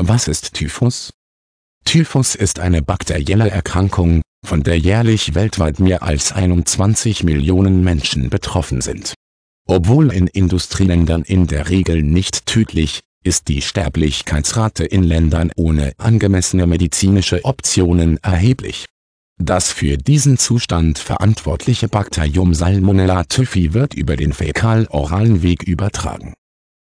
Was ist Typhus? Typhus ist eine bakterielle Erkrankung, von der jährlich weltweit mehr als 21 Millionen Menschen betroffen sind. Obwohl in Industrieländern in der Regel nicht tödlich, ist die Sterblichkeitsrate in Ländern ohne angemessene medizinische Optionen erheblich. Das für diesen Zustand verantwortliche Bakterium Salmonella typhi wird über den fäkal-oralen Weg übertragen.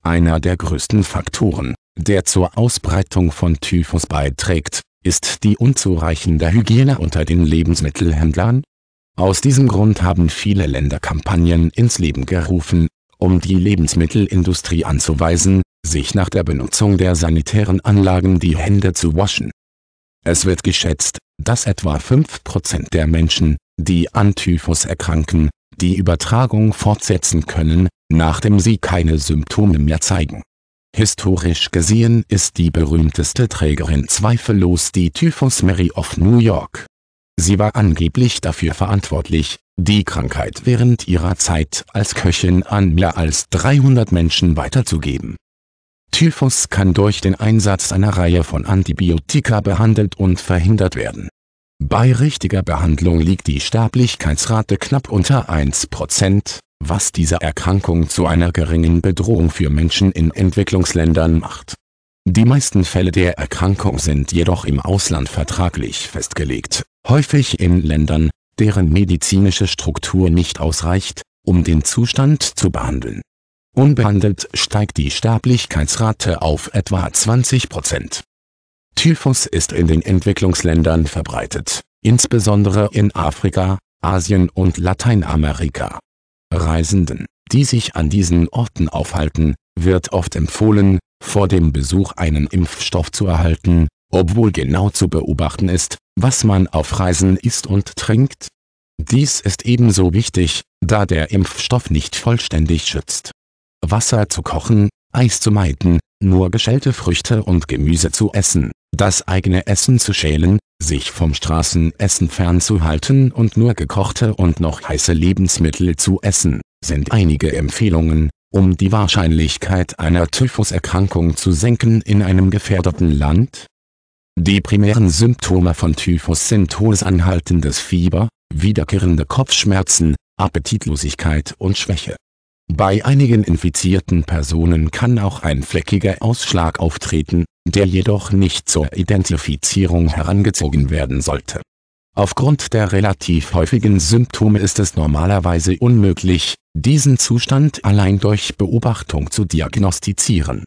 Einer der größten Faktoren, der zur Ausbreitung von Typhus beiträgt, ist die unzureichende Hygiene unter den Lebensmittelhändlern. Aus diesem Grund haben viele Länder Kampagnen ins Leben gerufen, um die Lebensmittelindustrie anzuweisen, sich nach der Benutzung der sanitären Anlagen die Hände zu waschen. Es wird geschätzt, dass etwa 5% der Menschen, die an Typhus erkranken, die Übertragung fortsetzen können, nachdem sie keine Symptome mehr zeigen Historisch gesehen ist die berühmteste Trägerin zweifellos die Typhus Mary of New York. Sie war angeblich dafür verantwortlich, die Krankheit während ihrer Zeit als Köchin an mehr als 300 Menschen weiterzugeben. Typhus kann durch den Einsatz einer Reihe von Antibiotika behandelt und verhindert werden. Bei richtiger Behandlung liegt die Sterblichkeitsrate knapp unter 1%, was diese Erkrankung zu einer geringen Bedrohung für Menschen in Entwicklungsländern macht. Die meisten Fälle der Erkrankung sind jedoch im Ausland vertraglich festgelegt, häufig in Ländern, deren medizinische Struktur nicht ausreicht, um den Zustand zu behandeln. Unbehandelt steigt die Sterblichkeitsrate auf etwa 20 Prozent. Typhus ist in den Entwicklungsländern verbreitet, insbesondere in Afrika, Asien und Lateinamerika. Reisenden, die sich an diesen Orten aufhalten, wird oft empfohlen, vor dem Besuch einen Impfstoff zu erhalten, obwohl genau zu beobachten ist, was man auf Reisen isst und trinkt. Dies ist ebenso wichtig, da der Impfstoff nicht vollständig schützt. Wasser zu kochen, Eis zu meiden, nur geschälte Früchte und Gemüse zu essen, das eigene Essen zu schälen, sich vom Straßenessen fernzuhalten und nur gekochte und noch heiße Lebensmittel zu essen, sind einige Empfehlungen, um die Wahrscheinlichkeit einer Typhuserkrankung zu senken in einem gefährdeten Land. Die primären Symptome von Typhus sind hohes anhaltendes Fieber, wiederkehrende Kopfschmerzen, Appetitlosigkeit und Schwäche bei einigen infizierten Personen kann auch ein fleckiger Ausschlag auftreten, der jedoch nicht zur Identifizierung herangezogen werden sollte. Aufgrund der relativ häufigen Symptome ist es normalerweise unmöglich, diesen Zustand allein durch Beobachtung zu diagnostizieren.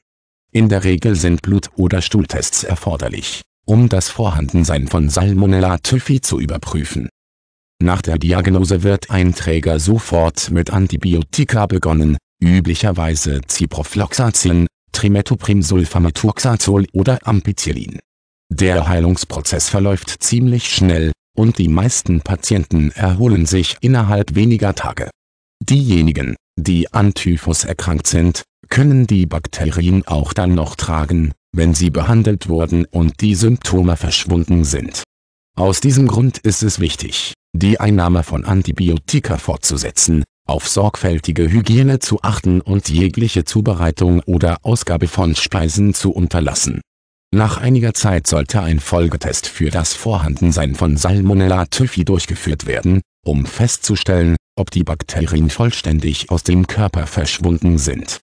In der Regel sind Blut- oder Stuhltests erforderlich, um das Vorhandensein von Salmonella typhi zu überprüfen nach der Diagnose wird ein Träger sofort mit Antibiotika begonnen, üblicherweise Ciprofloxacin, Trimetoprimsulfametoxazol oder Ampicillin. Der Heilungsprozess verläuft ziemlich schnell, und die meisten Patienten erholen sich innerhalb weniger Tage. Diejenigen, die an Typhus erkrankt sind, können die Bakterien auch dann noch tragen, wenn sie behandelt wurden und die Symptome verschwunden sind. Aus diesem Grund ist es wichtig, die Einnahme von Antibiotika fortzusetzen, auf sorgfältige Hygiene zu achten und jegliche Zubereitung oder Ausgabe von Speisen zu unterlassen. Nach einiger Zeit sollte ein Folgetest für das Vorhandensein von Salmonella typhi durchgeführt werden, um festzustellen, ob die Bakterien vollständig aus dem Körper verschwunden sind